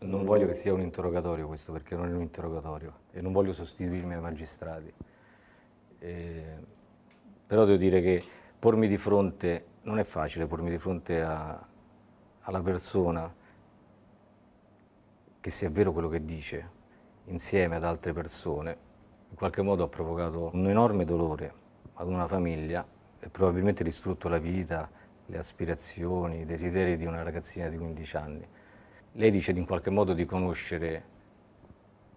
Non voglio che sia un interrogatorio questo perché non è un interrogatorio e non voglio sostituirmi ai magistrati. Eh, però devo dire che pormi di fronte, non è facile pormi di fronte a, alla persona che sia vero quello che dice insieme ad altre persone, in qualche modo ha provocato un enorme dolore ad una famiglia e probabilmente distrutto la vita, le aspirazioni, i desideri di una ragazzina di 15 anni. Lei dice in qualche modo di conoscere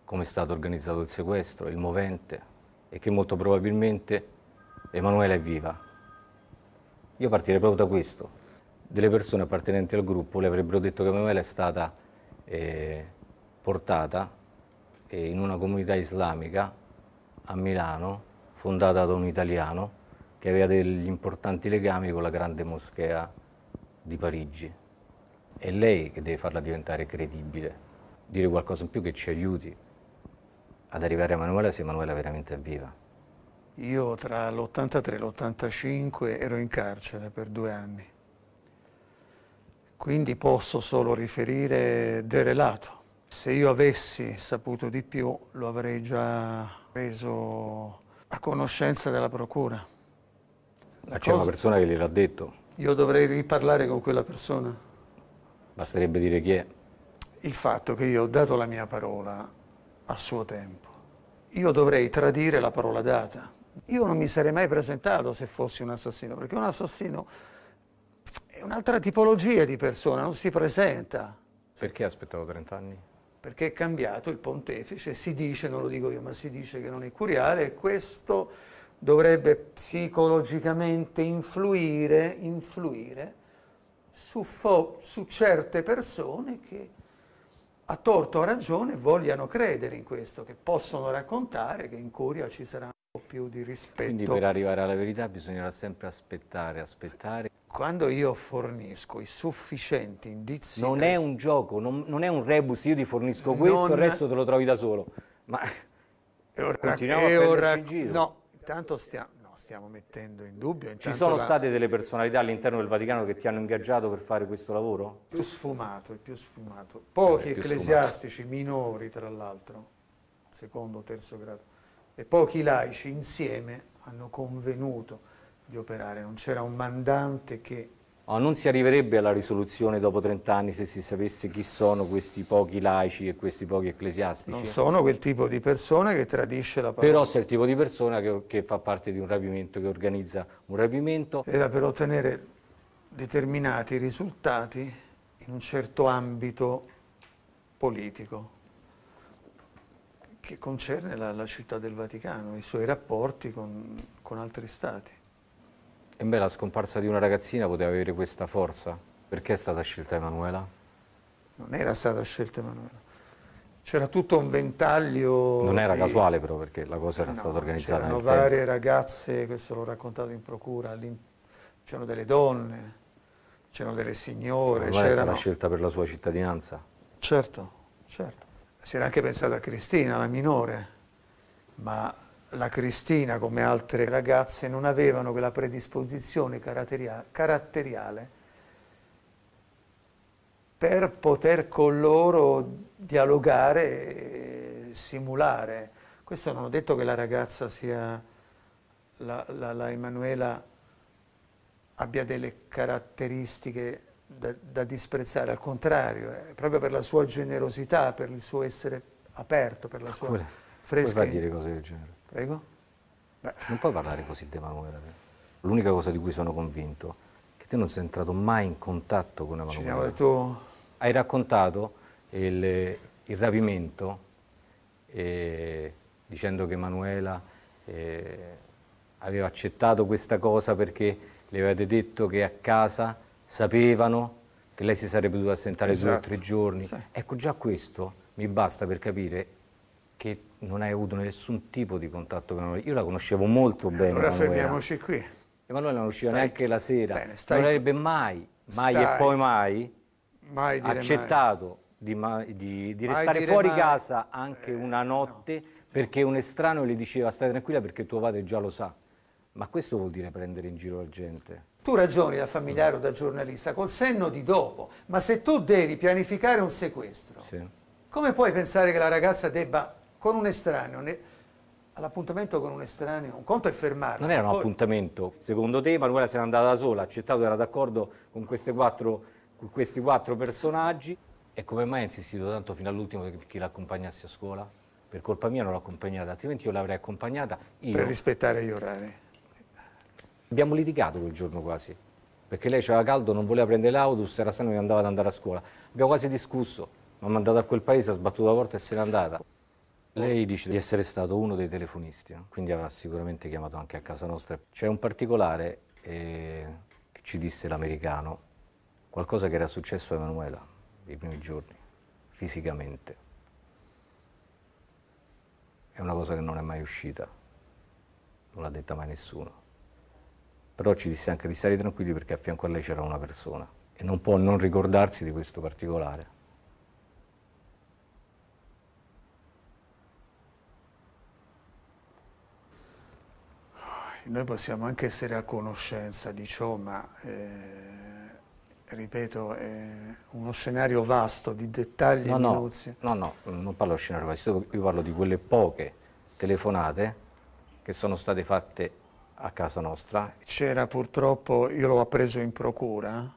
come è stato organizzato il sequestro, il movente e che molto probabilmente Emanuela è viva. Io partirei proprio da questo. Delle persone appartenenti al gruppo le avrebbero detto che Emanuela è stata eh, portata eh, in una comunità islamica a Milano, fondata da un italiano che aveva degli importanti legami con la grande moschea di Parigi. È lei che deve farla diventare credibile, dire qualcosa in più che ci aiuti ad arrivare a Manuela se Manuela veramente è viva. Io tra l'83 e l'85 ero in carcere per due anni, quindi posso solo riferire del relato. Se io avessi saputo di più lo avrei già preso a conoscenza della procura. La Ma c'è cosa... una persona che gliel'ha detto. Io dovrei riparlare con quella persona. Basterebbe dire chi è. Il fatto che io ho dato la mia parola a suo tempo. Io dovrei tradire la parola data. Io non mi sarei mai presentato se fossi un assassino, perché un assassino è un'altra tipologia di persona, non si presenta. Perché aspettavo 30 anni? Perché è cambiato il pontefice, si dice, non lo dico io, ma si dice che non è curiale e questo dovrebbe psicologicamente influire, influire su, su certe persone che a torto o a ragione vogliano credere in questo, che possono raccontare che in Curia ci sarà un po' più di rispetto. Quindi per arrivare alla verità bisognerà sempre aspettare, aspettare. Quando io fornisco i sufficienti indizi... Non è un gioco, non, non, è un rebus, io ti fornisco questo, non... il resto te lo trovi da solo. Ma... E ora, continuiamo e ora... No, intanto stiamo stiamo mettendo in dubbio. Intanto Ci sono la... state delle personalità all'interno del Vaticano che ti hanno ingaggiato per fare questo lavoro? Più sfumato, il più sfumato. Pochi eh, più ecclesiastici sfumato. minori, tra l'altro, secondo, terzo grado, e pochi laici insieme hanno convenuto di operare. Non c'era un mandante che Oh, non si arriverebbe alla risoluzione dopo 30 anni se si sapesse chi sono questi pochi laici e questi pochi ecclesiastici? Non sono quel tipo di persona che tradisce la parola. Però se è il tipo di persona che, che fa parte di un rapimento, che organizza un rapimento. Era per ottenere determinati risultati in un certo ambito politico che concerne la, la città del Vaticano, i suoi rapporti con, con altri stati. E beh, la scomparsa di una ragazzina poteva avere questa forza? Perché è stata scelta Emanuela? Non era stata scelta Emanuela. C'era tutto un ventaglio... Non era di... casuale però, perché la cosa era no, stata organizzata C'erano varie ragazze, questo l'ho raccontato in procura, c'erano delle donne, c'erano delle signore... Ma era stata scelta per la sua cittadinanza? Certo, certo. Si era anche pensata a Cristina, la minore, ma la Cristina, come altre ragazze, non avevano quella predisposizione caratteriale per poter con loro dialogare e simulare. Questo non ho detto che la ragazza sia, la, la, la Emanuela abbia delle caratteristiche da, da, disprezzare, al contrario, eh, proprio per la sua generosità, per il suo essere aperto, per la sua Come, freschezza. Come fa a dire cose del genere? Prego? Beh. Non puoi parlare così di Emanuela. L'unica cosa di cui sono convinto è che te non sei entrato mai in contatto con Emanuela. Ci detto... Hai raccontato il, il rapimento eh, dicendo che Emanuela eh, aveva accettato questa cosa perché le avevate detto che a casa sapevano che lei si sarebbe dovuta assentare esatto. due o esatto. tre giorni. Sì. Ecco, già questo mi basta per capire che non hai avuto nessun tipo di contatto con Emanuele. Io la conoscevo molto bene. Allora Emanuele. fermiamoci qui. Emanuele non usciva stai... neanche la sera, bene, stai... non avrebbe mai, mai stai... e poi mai, mai accettato mai. Di, di, di restare fuori casa anche eh, una notte no. perché un estraneo gli diceva stai tranquilla perché tuo padre già lo sa. Ma questo vuol dire prendere in giro la gente. Tu ragioni da familiare o da giornalista col senno di dopo, ma se tu devi pianificare un sequestro, sì. come puoi pensare che la ragazza debba con un estraneo, all'appuntamento con un estraneo, un conto è fermarlo. Non era un poi... appuntamento, secondo te Manuela se n'è andata da sola, ha accettato, era d'accordo con, con, questi quattro personaggi e come mai ha insistito tanto fino all'ultimo che l'accompagnasse a scuola? Per colpa mia non l'ho accompagnata, altrimenti io l'avrei accompagnata io. Per rispettare gli orari. Abbiamo litigato quel giorno quasi, perché lei c'era caldo, non voleva prendere l'autobus, era sano che andava ad andare a scuola. Abbiamo quasi discusso, mi ha mandato a quel paese, ha sbattuto la porta e se n'è andata. Lei dice di essere stato uno dei telefonisti, quindi avrà sicuramente chiamato anche a casa nostra. C'è un particolare eh, che ci disse l'americano, qualcosa che era successo a Emanuela i primi giorni, fisicamente. È una cosa che non è mai uscita, non l'ha detta mai nessuno. Però ci disse anche di stare tranquilli perché a fianco a lei c'era una persona e non può non ricordarsi di questo particolare. noi possiamo anche essere a conoscenza di ciò, ma eh, ripeto, è uno scenario vasto di dettagli no, e no, minuzie. No, no, non parlo di scenario vasto, io parlo di quelle poche telefonate che sono state fatte a casa nostra. C'era purtroppo, io l'ho appreso in procura,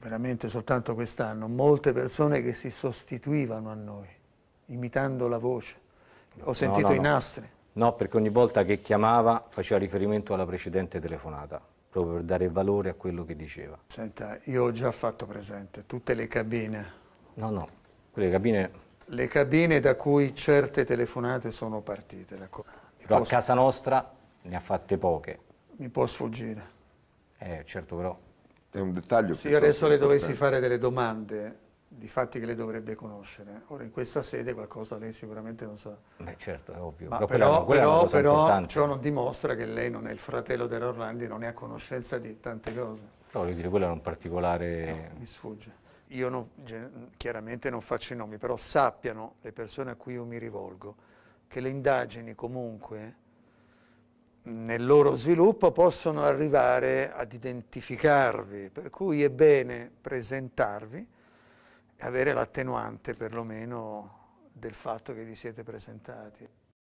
veramente soltanto quest'anno, molte persone che si sostituivano a noi, imitando la voce. Ho sentito no, no, i nastri. No, perché ogni volta che chiamava faceva riferimento alla precedente telefonata, proprio per dare valore a quello che diceva. Senta, io ho già fatto presente tutte le cabine. No, no, quelle cabine... Le cabine da cui certe telefonate sono partite. d'accordo? Però posso... a casa nostra ne ha fatte poche. Mi può sfuggire. Eh, certo però. È un dettaglio. Se io adesso le dovessi fare delle domande di fatti che lei dovrebbe conoscere. Ora in questa sede qualcosa lei sicuramente non sa. Beh certo, è ovvio. Ma però, però, però ciò non dimostra che lei non è il fratello dell'Orlandi, non è a conoscenza di tante cose. No, voglio dire, quello era un particolare... No, mi sfugge. Io non, chiaramente non faccio i nomi, però sappiano le persone a cui io mi rivolgo che le indagini comunque nel loro sviluppo possono arrivare ad identificarvi, per cui è bene presentarvi avere l'attenuante perlomeno del fatto che vi siete presentati.